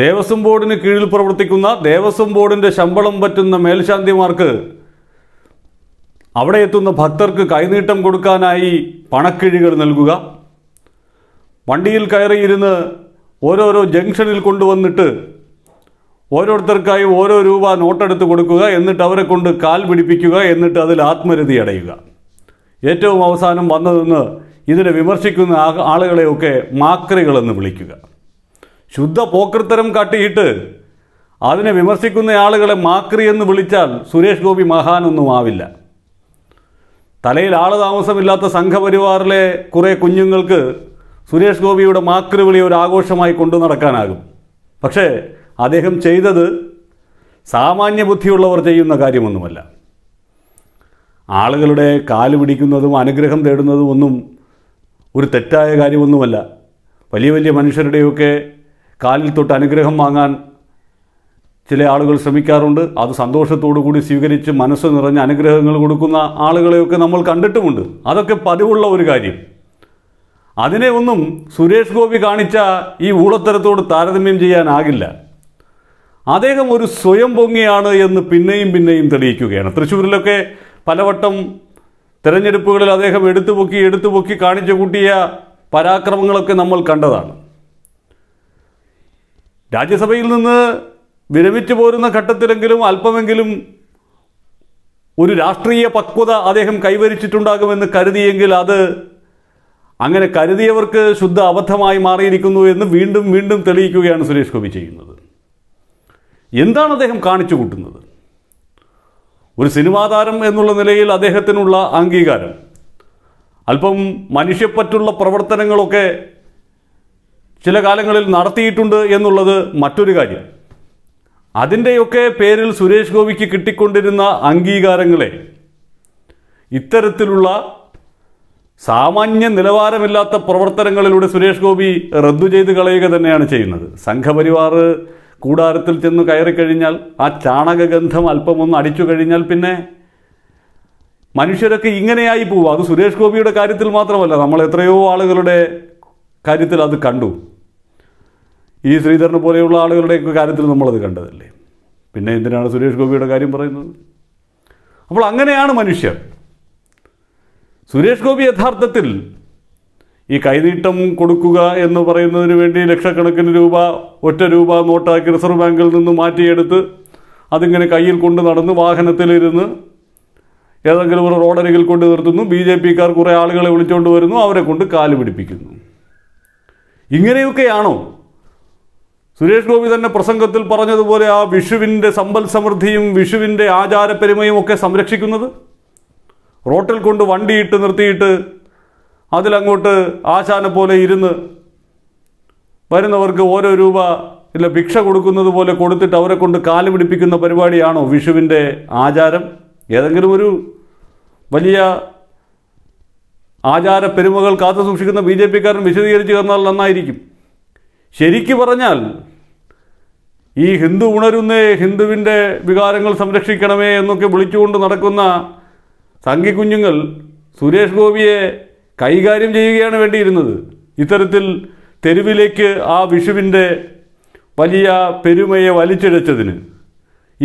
ദേവസ്വം ബോർഡിന് കീഴിൽ പ്രവർത്തിക്കുന്ന ദേവസ്വം ബോർഡിൻ്റെ ശമ്പളം പറ്റുന്ന മേൽശാന്തിമാർക്ക് അവിടെ എത്തുന്ന ഭക്തർക്ക് കൈനീട്ടം കൊടുക്കാനായി പണക്കിഴികൾ നൽകുക വണ്ടിയിൽ കയറിയിരുന്ന് ഓരോരോ ജംഗ്ഷനിൽ കൊണ്ടുവന്നിട്ട് ഓരോരുത്തർക്കായി ഓരോ രൂപ നോട്ടെടുത്ത് കൊടുക്കുക എന്നിട്ട് അവരെ കൊണ്ട് കാൽ പിടിപ്പിക്കുക എന്നിട്ട് അതിൽ ആത്മരതി അടയുക ഏറ്റവും അവസാനം വന്നതെന്ന് ഇതിനെ വിമർശിക്കുന്ന ആളുകളെയൊക്കെ മാക്രികളെന്ന് വിളിക്കുക ശുദ്ധ പോക്കൃത്തരം കാട്ടിയിട്ട് അതിനെ വിമർശിക്കുന്ന ആളുകളെ മാക്രി എന്ന് വിളിച്ചാൽ സുരേഷ് ഗോപി മഹാനൊന്നും ആവില്ല തലയിൽ ആള് താമസമില്ലാത്ത സംഘപരിവാറിലെ കുറേ കുഞ്ഞുങ്ങൾക്ക് സുരേഷ് ഗോപിയുടെ മാക്രി വിളി ഒരു ആഘോഷമായി കൊണ്ടു നടക്കാനാകും പക്ഷേ അദ്ദേഹം ചെയ്തത് സാമാന്യ ബുദ്ധിയുള്ളവർ ചെയ്യുന്ന കാര്യമൊന്നുമല്ല ആളുകളുടെ കാല് പിടിക്കുന്നതും അനുഗ്രഹം തേടുന്നതും ഒന്നും ഒരു തെറ്റായ കാര്യമൊന്നുമല്ല വലിയ വലിയ മനുഷ്യരുടെയൊക്കെ കാലിൽ തൊട്ട് അനുഗ്രഹം വാങ്ങാൻ ചില ആളുകൾ ശ്രമിക്കാറുണ്ട് അത് സന്തോഷത്തോടു കൂടി സ്വീകരിച്ച് മനസ്സ് നിറഞ്ഞ അനുഗ്രഹങ്ങൾ കൊടുക്കുന്ന ആളുകളെയൊക്കെ നമ്മൾ കണ്ടിട്ടുമുണ്ട് അതൊക്കെ പതിവുള്ള ഒരു കാര്യം അതിനെ ഒന്നും സുരേഷ് ഗോപി കാണിച്ച ഈ ഊളത്തരത്തോട് താരതമ്യം ചെയ്യാനാകില്ല അദ്ദേഹം ഒരു സ്വയം പൊങ്ങിയാണ് എന്ന് പിന്നെയും പിന്നെയും തെളിയിക്കുകയാണ് തൃശ്ശൂരിലൊക്കെ പലവട്ടം തെരഞ്ഞെടുപ്പുകളിൽ അദ്ദേഹം എടുത്തു പൊക്കി എടുത്തു പൊക്കി കാണിച്ചു കൂട്ടിയ പരാക്രമങ്ങളൊക്കെ നമ്മൾ കണ്ടതാണ് രാജ്യസഭയിൽ നിന്ന് വിരമിച്ചു പോരുന്ന ഘട്ടത്തിലെങ്കിലും അല്പമെങ്കിലും ഒരു രാഷ്ട്രീയ പക്വത അദ്ദേഹം കൈവരിച്ചിട്ടുണ്ടാകുമെന്ന് കരുതിയെങ്കിൽ അത് അങ്ങനെ കരുതിയവർക്ക് ശുദ്ധ അബദ്ധമായി മാറിയിരിക്കുന്നു എന്ന് വീണ്ടും വീണ്ടും തെളിയിക്കുകയാണ് സുരേഷ് ഗോപി ചെയ്യുന്നത് എന്താണ് അദ്ദേഹം കാണിച്ചു കൂട്ടുന്നത് ഒരു സിനിമാ താരം എന്നുള്ള നിലയിൽ അദ്ദേഹത്തിനുള്ള അംഗീകാരം അല്പം മനുഷ്യപ്പറ്റുള്ള പ്രവർത്തനങ്ങളൊക്കെ ചില കാലങ്ങളിൽ നടത്തിയിട്ടുണ്ട് എന്നുള്ളത് മറ്റൊരു കാര്യം അതിൻ്റെയൊക്കെ പേരിൽ സുരേഷ് ഗോപിക്ക് കിട്ടിക്കൊണ്ടിരുന്ന അംഗീകാരങ്ങളെ ഇത്തരത്തിലുള്ള സാമാന്യ നിലവാരമില്ലാത്ത പ്രവർത്തനങ്ങളിലൂടെ സുരേഷ് ഗോപി റദ്ദു ചെയ്ത് കളയുക തന്നെയാണ് ചെയ്യുന്നത് സംഘപരിവാർ കൂടാരത്തിൽ ചെന്ന് കയറിക്കഴിഞ്ഞാൽ ആ ചാണകഗന്ധം ഒന്ന് അടിച്ചു കഴിഞ്ഞാൽ പിന്നെ മനുഷ്യരൊക്കെ ഇങ്ങനെയായി പോവും അത് സുരേഷ് ഗോപിയുടെ കാര്യത്തിൽ മാത്രമല്ല നമ്മൾ എത്രയോ ആളുകളുടെ കാര്യത്തിൽ അത് കണ്ടു ഈ ശ്രീധരനെ പോലെയുള്ള ആളുകളുടെയൊക്കെ കാര്യത്തിൽ നമ്മളത് കണ്ടതല്ലേ പിന്നെ എന്തിനാണ് സുരേഷ് ഗോപിയുടെ കാര്യം പറയുന്നത് അപ്പോൾ അങ്ങനെയാണ് മനുഷ്യർ സുരേഷ് ഗോപി യഥാർത്ഥത്തിൽ ഈ കൈനീട്ടം കൊടുക്കുക എന്ന് പറയുന്നതിന് വേണ്ടി ലക്ഷക്കണക്കിന് രൂപ ഒറ്റ രൂപ നോട്ടാക്കി റിസർവ് ബാങ്കിൽ നിന്ന് മാറ്റിയെടുത്ത് അതിങ്ങനെ കയ്യിൽ കൊണ്ട് നടന്ന് വാഹനത്തിലിരുന്ന് ഏതെങ്കിലും ഒരു റോഡരികിൽ കൊണ്ട് നിർത്തുന്നു ബി ജെ പിക്കാർ കുറേ ആളുകളെ വിളിച്ചുകൊണ്ട് വരുന്നു അവരെ കൊണ്ട് കാല് പിടിപ്പിക്കുന്നു ഇങ്ങനെയൊക്കെയാണോ സുരേഷ് ഗോപി തന്നെ പ്രസംഗത്തിൽ പറഞ്ഞതുപോലെ ആ വിഷുവിൻ്റെ സമ്പൽ സമൃദ്ധിയും വിഷുവിൻ്റെ ആചാരപെരുമയും ഒക്കെ സംരക്ഷിക്കുന്നത് റോട്ടിൽ കൊണ്ട് വണ്ടിയിട്ട് നിർത്തിയിട്ട് അതിലങ്ങോട്ട് ആശാനെ പോലെ ഇരുന്ന് വരുന്നവർക്ക് ഓരോ രൂപ ഇല്ല ഭിക്ഷ കൊടുക്കുന്നത് പോലെ കൊടുത്തിട്ട് അവരെ കൊണ്ട് കാല് പിടിപ്പിക്കുന്ന പരിപാടിയാണോ വിഷുവിൻ്റെ ആചാരം ഏതെങ്കിലും ഒരു വലിയ ആചാര പെരുമകൾ കാത്തു സൂക്ഷിക്കുന്ന ബി ജെ പിക്കാരൻ വിശദീകരിച്ച് തന്നാൽ നന്നായിരിക്കും ശരിക്കു പറഞ്ഞാൽ ഈ ഹിന്ദു ഉണരുന്നേ ഹിന്ദുവിൻ്റെ വികാരങ്ങൾ സംരക്ഷിക്കണമേ എന്നൊക്കെ വിളിച്ചുകൊണ്ട് നടക്കുന്ന സംഘിക്കുഞ്ഞുങ്ങൾ സുരേഷ് ഗോപിയെ കൈകാര്യം ചെയ്യുകയാണ് വേണ്ടിയിരുന്നത് ഇത്തരത്തിൽ തെരുവിലേക്ക് ആ വിഷുവിൻ്റെ വലിയ പെരുമയെ വലിച്ചിഴച്ചതിന്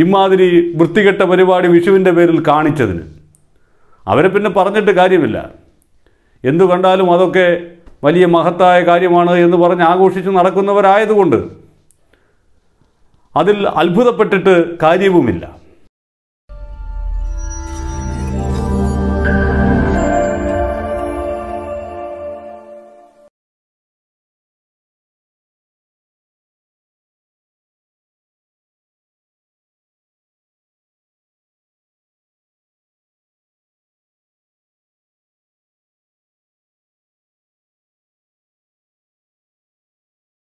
ഇമാതിരി വൃത്തികെട്ട പരിപാടി വിഷുവിൻ്റെ പേരിൽ കാണിച്ചതിന് അവരെ പിന്നെ പറഞ്ഞിട്ട് കാര്യമില്ല എന്തു കണ്ടാലും അതൊക്കെ വലിയ മഹത്തായ കാര്യമാണ് എന്ന് പറഞ്ഞ് ആഘോഷിച്ച് നടക്കുന്നവരായതുകൊണ്ട് അതിൽ അത്ഭുതപ്പെട്ടിട്ട് കാര്യവുമില്ല